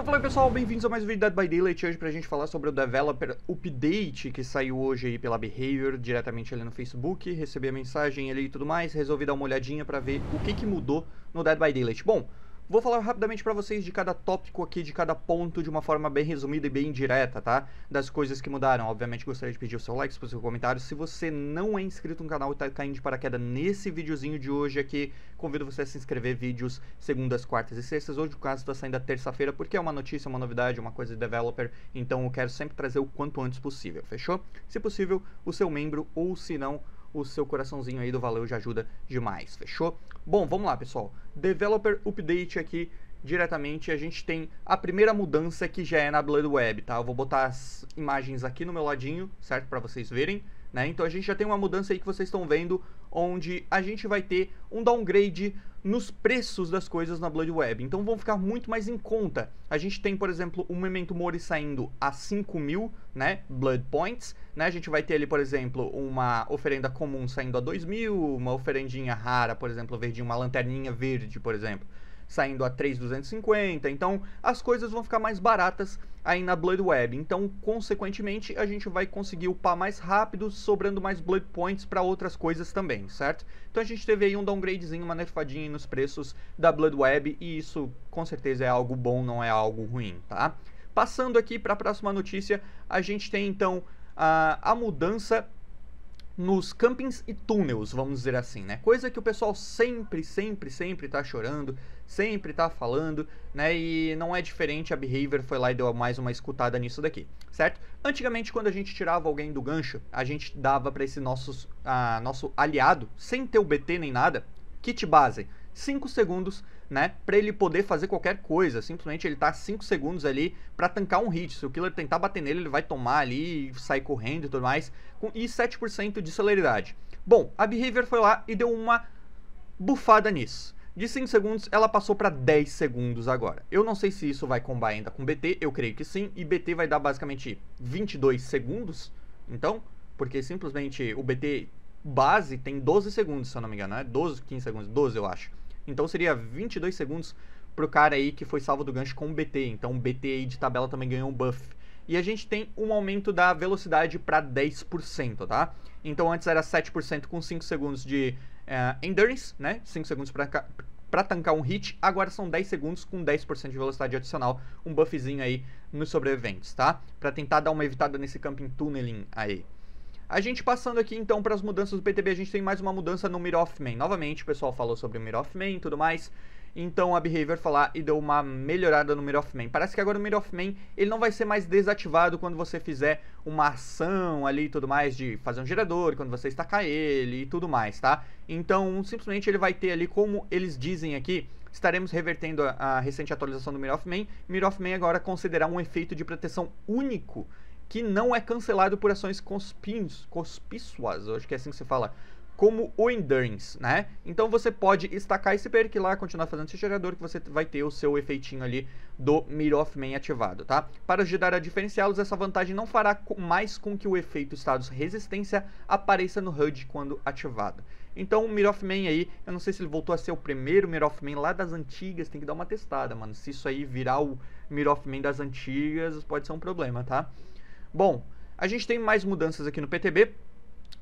Então fala aí pessoal, bem-vindos a mais um vídeo da Dead by Daylight hoje pra gente falar sobre o Developer Update que saiu hoje aí pela Behavior diretamente ali no Facebook, recebi a mensagem ali e tudo mais, resolvi dar uma olhadinha pra ver o que que mudou no Dead by Daylight. Bom, Vou falar rapidamente para vocês de cada tópico aqui, de cada ponto, de uma forma bem resumida e bem direta, tá? Das coisas que mudaram. Obviamente gostaria de pedir o seu like, o seu comentário. Se você não é inscrito no canal e tá caindo de paraquedas nesse videozinho de hoje aqui, convido você a se inscrever. Vídeos segundas, quartas e sextas. Hoje o caso tá saindo a terça-feira porque é uma notícia, uma novidade, uma coisa de developer. Então eu quero sempre trazer o quanto antes possível, fechou? Se possível, o seu membro ou se não, o seu coraçãozinho aí do valeu já ajuda demais, fechou? Bom, vamos lá, pessoal. Developer Update aqui diretamente, a gente tem a primeira mudança que já é na Blood Web, tá? Eu vou botar as imagens aqui no meu ladinho, certo? Para vocês verem, né? Então a gente já tem uma mudança aí que vocês estão vendo onde a gente vai ter um downgrade nos preços das coisas na Blood Web. Então vão ficar muito mais em conta. A gente tem, por exemplo, um Memento Mori saindo a 5 mil né, Blood Points. Né? A gente vai ter ali, por exemplo, uma oferenda comum saindo a 2 mil, uma oferendinha rara, por exemplo, verdinha, uma lanterninha verde, por exemplo, saindo a 3,250. Então as coisas vão ficar mais baratas aí na Blood Web. Então, consequentemente, a gente vai conseguir upar mais rápido, sobrando mais Blood Points para outras coisas também, certo? Então a gente teve aí um downgradezinho, uma nerfadinha nos preços da Blood Web, e isso com certeza é algo bom, não é algo ruim, tá? Passando aqui para a próxima notícia, a gente tem então a, a mudança nos campings e túneis, vamos dizer assim, né? Coisa que o pessoal sempre, sempre, sempre tá chorando, sempre tá falando, né? E não é diferente, a Behavior foi lá e deu mais uma escutada nisso daqui, certo? Antigamente, quando a gente tirava alguém do gancho, a gente dava para esse nossos, ah, nosso aliado, sem ter o BT nem nada, kit base, 5 segundos né, para ele poder fazer qualquer coisa. Simplesmente ele tá 5 segundos ali para tancar um hit. Se o killer tentar bater nele, ele vai tomar ali, e sair correndo e tudo mais, com, e 7% de celeridade. Bom, a Behavior foi lá e deu uma bufada nisso. De 5 segundos, ela passou para 10 segundos agora. Eu não sei se isso vai combar ainda com BT, eu creio que sim, e BT vai dar basicamente 22 segundos, então, porque simplesmente o BT base tem 12 segundos, se eu não me engano, né? 12, 15 segundos, 12 eu acho. Então seria 22 segundos pro cara aí que foi salvo do gancho com o BT. Então o BT aí de tabela também ganhou um buff. E a gente tem um aumento da velocidade para 10%, tá? Então antes era 7% com 5 segundos de uh, endurance, né? 5 segundos para tancar um hit, agora são 10 segundos com 10% de velocidade adicional, um buffzinho aí nos sobreviventes, tá? Para tentar dar uma evitada nesse camping tunneling aí. A gente passando aqui então para as mudanças do PTB, a gente tem mais uma mudança no Mirror of Man. Novamente, o pessoal falou sobre o Mirror of Man e tudo mais. Então a Behavior foi lá e deu uma melhorada no Mirror of Man. Parece que agora o Mirror of Man ele não vai ser mais desativado quando você fizer uma ação ali e tudo mais de fazer um gerador, quando você estacar ele e tudo mais, tá? Então simplesmente ele vai ter ali, como eles dizem aqui, estaremos revertendo a, a recente atualização do Mirror of Man. Mirror of Man agora considerar um efeito de proteção único que não é cancelado por ações conspícuas, acho que é assim que se fala, como o Endurance, né? Então você pode estacar esse perk lá, continuar fazendo esse gerador, que você vai ter o seu efeitinho ali do Mirror of Man ativado, tá? Para ajudar a diferenciá-los, essa vantagem não fará mais com que o efeito status resistência apareça no HUD quando ativado. Então o Mirror of Man aí, eu não sei se ele voltou a ser o primeiro Mirror of Man lá das antigas, tem que dar uma testada, mano. Se isso aí virar o Mirror of Man das antigas, pode ser um problema, tá? Bom, a gente tem mais mudanças aqui no PTB,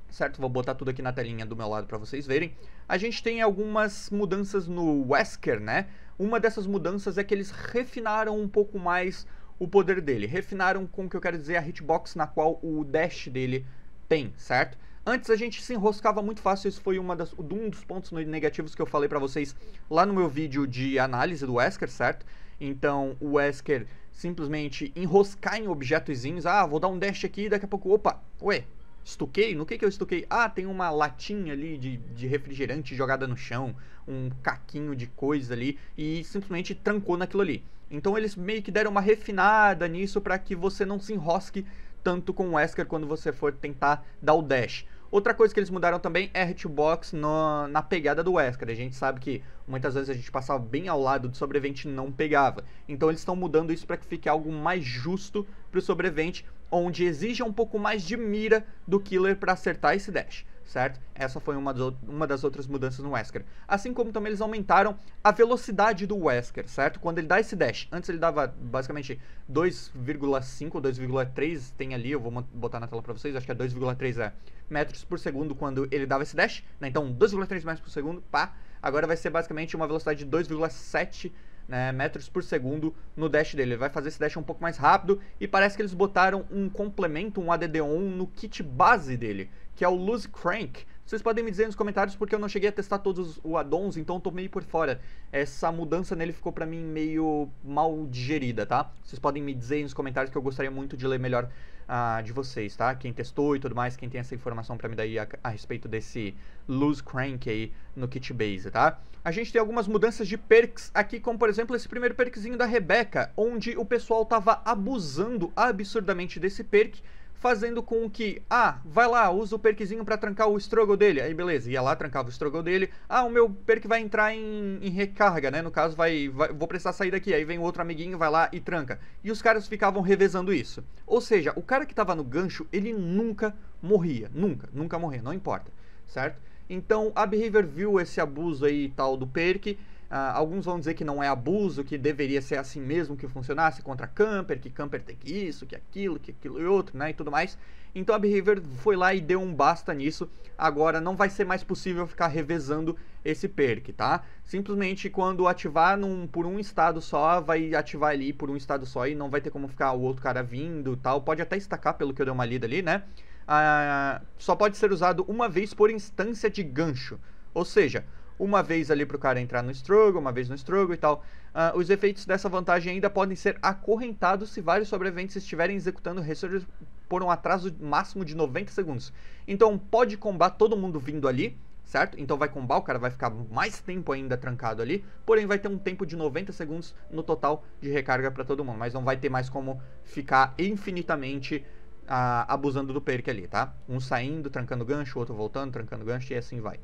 certo? Vou botar tudo aqui na telinha do meu lado para vocês verem. A gente tem algumas mudanças no Wesker, né? Uma dessas mudanças é que eles refinaram um pouco mais o poder dele. Refinaram com o que eu quero dizer a hitbox na qual o dash dele tem, certo? Antes a gente se enroscava muito fácil, isso foi uma das, um dos pontos negativos que eu falei para vocês lá no meu vídeo de análise do Wesker, certo? Então o Wesker simplesmente enroscar em objetozinhos. Ah, vou dar um dash aqui e daqui a pouco, opa, ué, estuquei? No que que eu estuquei? Ah, tem uma latinha ali de, de refrigerante jogada no chão, um caquinho de coisa ali, e simplesmente trancou naquilo ali. Então eles meio que deram uma refinada nisso para que você não se enrosque tanto com o Wesker quando você for tentar dar o dash. Outra coisa que eles mudaram também é a hitbox no, na pegada do Wesker. A gente sabe que muitas vezes a gente passava bem ao lado do sobrevivente e não pegava. Então eles estão mudando isso para que fique algo mais justo para o sobrevivente, onde exija um pouco mais de mira do killer para acertar esse dash certo? Essa foi uma, uma das outras mudanças no Wesker. Assim como também eles aumentaram a velocidade do Wesker, certo? Quando ele dá esse dash, antes ele dava basicamente 2,5 2,3, tem ali, eu vou botar na tela pra vocês, acho que é 2,3 é, metros por segundo quando ele dava esse dash, né? Então 2,3 metros por segundo, pá, agora vai ser basicamente uma velocidade de 2,7 né, metros por segundo no dash dele. Ele vai fazer esse dash um pouco mais rápido e parece que eles botaram um complemento, um ADD1 no kit base dele que é o Loose Crank. Vocês podem me dizer nos comentários porque eu não cheguei a testar todos os addons, então eu tô meio por fora. Essa mudança nele ficou pra mim meio mal digerida, tá? Vocês podem me dizer nos comentários que eu gostaria muito de ler melhor uh, de vocês, tá? Quem testou e tudo mais, quem tem essa informação pra me dar aí a, a respeito desse Loose Crank aí no kit base, tá? A gente tem algumas mudanças de perks aqui, como por exemplo esse primeiro perkzinho da Rebeca, onde o pessoal tava abusando absurdamente desse perk, fazendo com que, ah, vai lá, usa o perkzinho para trancar o struggle dele. Aí beleza, ia lá, trancava o struggle dele. Ah, o meu perk vai entrar em, em recarga, né? No caso, vai, vai, vou precisar sair daqui. Aí vem outro amiguinho, vai lá e tranca. E os caras ficavam revezando isso. Ou seja, o cara que tava no gancho, ele nunca morria. Nunca, nunca morria, não importa, certo? Então a Behavior viu esse abuso aí e tal do perk ah, alguns vão dizer que não é abuso, que deveria ser assim mesmo que funcionasse contra camper, que camper tem que isso, que aquilo, que aquilo e outro, né, e tudo mais. Então a Behavior foi lá e deu um basta nisso. Agora não vai ser mais possível ficar revezando esse perk, tá? Simplesmente quando ativar num, por um estado só, vai ativar ali por um estado só e não vai ter como ficar o outro cara vindo tal. Pode até estacar pelo que eu dei uma lida ali, né? Ah, só pode ser usado uma vez por instância de gancho. Ou seja, uma vez ali pro cara entrar no struggle, uma vez no struggle e tal. Uh, os efeitos dessa vantagem ainda podem ser acorrentados se vários sobreviventes estiverem executando researchers por um atraso máximo de 90 segundos. Então pode combar todo mundo vindo ali, certo? Então vai combar, o cara vai ficar mais tempo ainda trancado ali, porém vai ter um tempo de 90 segundos no total de recarga para todo mundo, mas não vai ter mais como ficar infinitamente uh, abusando do perk ali, tá? Um saindo, trancando gancho, outro voltando, trancando gancho e assim vai.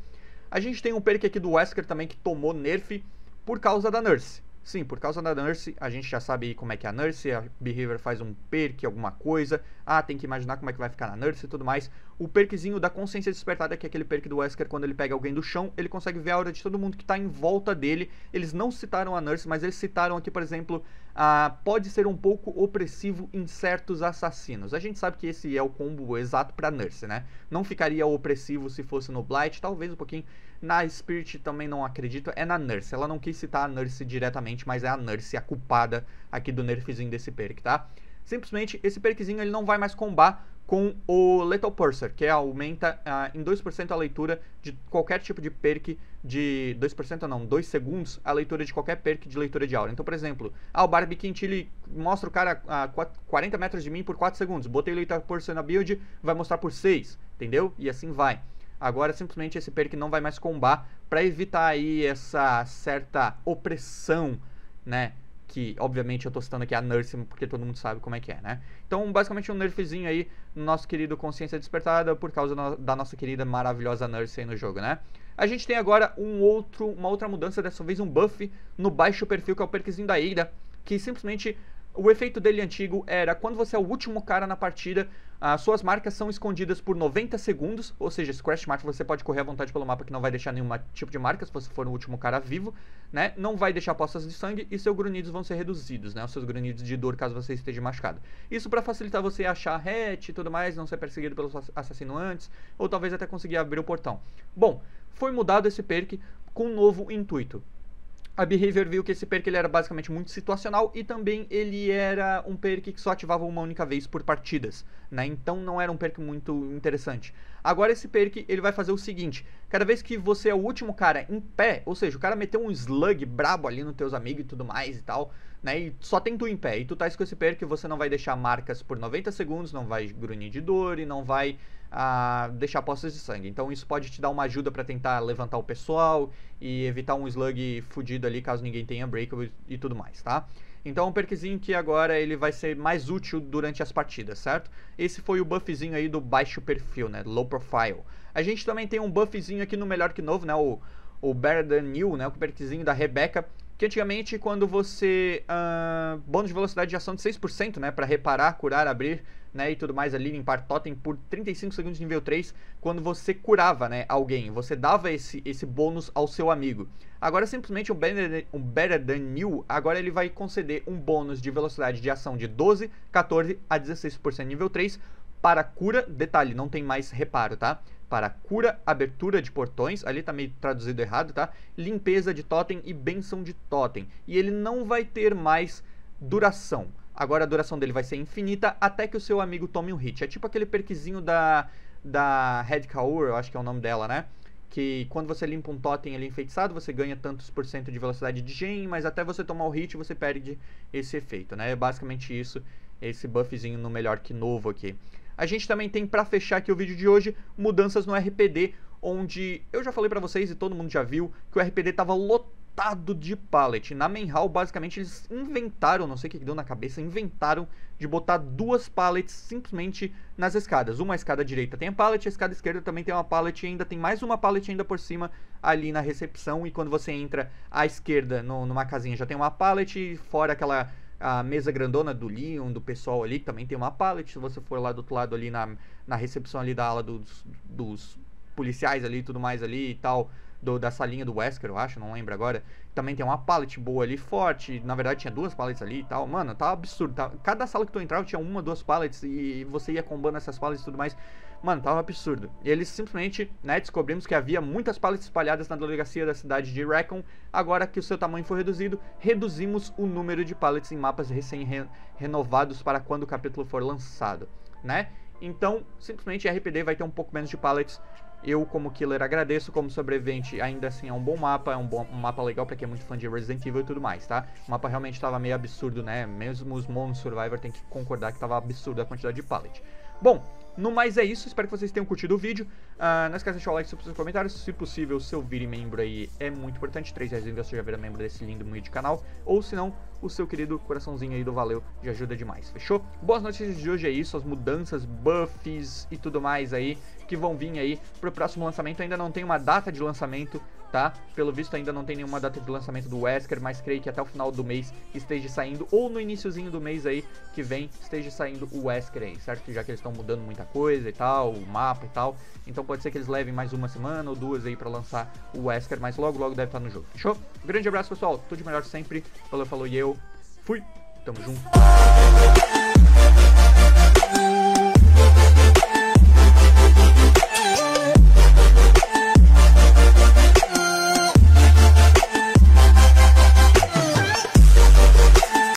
A gente tem um perk aqui do Wesker também que tomou nerf por causa da Nurse. Sim, por causa da Nurse, a gente já sabe como é que é a Nurse, a Behavior faz um perk, alguma coisa. Ah, tem que imaginar como é que vai ficar na Nurse e tudo mais o perkzinho da consciência despertada, que é aquele perk do Wesker quando ele pega alguém do chão, ele consegue ver a aura de todo mundo que tá em volta dele. Eles não citaram a Nurse, mas eles citaram aqui, por exemplo, a pode ser um pouco opressivo em certos assassinos. A gente sabe que esse é o combo exato para Nurse, né? Não ficaria opressivo se fosse no Blight, talvez um pouquinho na Spirit também não acredito, é na Nurse. Ela não quis citar a Nurse diretamente, mas é a Nurse a culpada aqui do nerfzinho desse perk, tá? Simplesmente esse perkzinho ele não vai mais combar com o Lethal Purser, que é, aumenta uh, em 2% a leitura de qualquer tipo de perk de... 2% não, 2 segundos a leitura de qualquer perk de leitura de aura. Então, por exemplo, ah, o Barbie Quintile mostra o cara a uh, 40 metros de mim por 4 segundos. Botei o Lethal Purser na build, vai mostrar por 6, entendeu? E assim vai. Agora, simplesmente, esse perk não vai mais combar para evitar aí essa certa opressão, né? que obviamente eu tô citando aqui a Nurse porque todo mundo sabe como é que é, né? Então, basicamente um nerfzinho aí no nosso querido Consciência Despertada por causa no, da nossa querida maravilhosa Nurse aí no jogo, né? A gente tem agora um outro, uma outra mudança, dessa vez um buff no baixo perfil, que é o perquisinho da Ida que simplesmente o efeito dele antigo era quando você é o último cara na partida, as suas marcas são escondidas por 90 segundos, ou seja, Scratch Mart você pode correr à vontade pelo mapa que não vai deixar nenhum tipo de marca, se você for o último cara vivo, né? Não vai deixar poças de sangue e seus grunhidos vão ser reduzidos, né? Os seus grunhidos de dor caso você esteja machucado. Isso para facilitar você achar hatch e tudo mais, não ser perseguido pelo assassino antes, ou talvez até conseguir abrir o portão. Bom, foi mudado esse perk com um novo intuito. A Behavior viu que esse perk ele era basicamente muito situacional e também ele era um perk que só ativava uma única vez por partidas, né? Então não era um perk muito interessante. Agora esse perk, ele vai fazer o seguinte, cada vez que você é o último cara em pé, ou seja, o cara meteu um slug brabo ali nos teus amigos e tudo mais e tal, né, e só tem tu em pé, e tu tá com esse perk, você não vai deixar marcas por 90 segundos, não vai grunhir de dor e não vai ah, deixar poças de sangue. Então isso pode te dar uma ajuda para tentar levantar o pessoal e evitar um slug fudido ali caso ninguém tenha break e tudo mais, tá? Então um perkzinho que agora ele vai ser mais útil durante as partidas, certo? Esse foi o buffzinho aí do baixo perfil, né? Low profile. A gente também tem um buffzinho aqui no melhor que novo, né? O, o Better Than New, né? O perkzinho da Rebecca que antigamente quando você uh, bônus de velocidade de ação de 6%, né, para reparar, curar, abrir, né, e tudo mais ali, limpar totem por 35 segundos nível 3, quando você curava, né, alguém, você dava esse, esse bônus ao seu amigo. Agora simplesmente o better, o better Than New, agora ele vai conceder um bônus de velocidade de ação de 12, 14 a 16% nível 3 para cura, detalhe, não tem mais reparo, tá? para cura, abertura de portões, ali tá meio traduzido errado, tá? Limpeza de totem e benção de totem. E ele não vai ter mais duração. Agora a duração dele vai ser infinita até que o seu amigo tome um hit. É tipo aquele perquisinho da da Red Kaur, eu acho que é o nome dela, né? Que quando você limpa um totem ali enfeitiçado, você ganha tantos por cento de velocidade de gen, mas até você tomar o hit você perde esse efeito, né? É basicamente isso, esse buffzinho no melhor que novo aqui. A gente também tem, para fechar aqui o vídeo de hoje, mudanças no RPD, onde eu já falei para vocês e todo mundo já viu que o RPD tava lotado de pallet. Na main hall, basicamente, eles inventaram, não sei o que deu na cabeça, inventaram de botar duas pallets simplesmente nas escadas. Uma escada direita tem a pallet, a escada esquerda também tem uma pallet e ainda tem mais uma pallet ainda por cima ali na recepção. E quando você entra à esquerda no, numa casinha já tem uma pallet fora aquela a mesa grandona do Leon, do pessoal ali, que também tem uma pallet. Se você for lá do outro lado ali na, na recepção ali da ala dos, dos policiais ali e tudo mais ali e tal, do, da salinha do Wesker, eu acho, não lembro agora. Também tem uma palette boa ali, forte. Na verdade, tinha duas paletes ali e tal. Mano, tá absurdo. Tá, cada sala que tu entrava tinha uma, duas paletes e você ia combando essas paletes e tudo mais. Mano, tava absurdo. E eles simplesmente, né, descobrimos que havia muitas paletes espalhadas na delegacia da cidade de Recon. Agora que o seu tamanho foi reduzido, reduzimos o número de paletes em mapas recém-renovados para quando o capítulo for lançado, né? Então, simplesmente RPD vai ter um pouco menos de paletes. Eu, como killer, agradeço, como sobrevivente, ainda assim é um bom mapa, é um, bom, um mapa legal para quem é muito fã de Resident Evil e tudo mais, tá? O mapa realmente tava meio absurdo, né? Mesmo os Mono Survivor tem que concordar que tava absurdo a quantidade de pallet. Bom, no mais é isso, espero que vocês tenham curtido o vídeo. Uh, não esqueça de deixar o like, seus comentários. Se possível, seu vire membro aí é muito importante. três reais você já vira membro desse lindo meio de canal. Ou se não, o seu querido coraçãozinho aí do valeu já ajuda demais, fechou? Boas notícias de hoje é isso, as mudanças, buffs e tudo mais aí que vão vir aí pro próximo lançamento. Ainda não tem uma data de lançamento, tá? Pelo visto ainda não tem nenhuma data de lançamento do Wesker, mas creio que até o final do mês esteja saindo, ou no iníciozinho do mês aí, que vem, esteja saindo o Wesker aí, certo? Já que eles estão mudando muita coisa e tal, o mapa e tal, então pode ser que eles levem mais uma semana ou duas aí para lançar o Wesker, mas logo logo deve estar tá no jogo, fechou? Grande abraço pessoal, tudo de melhor sempre, falou, falou e eu, fui, tamo junto!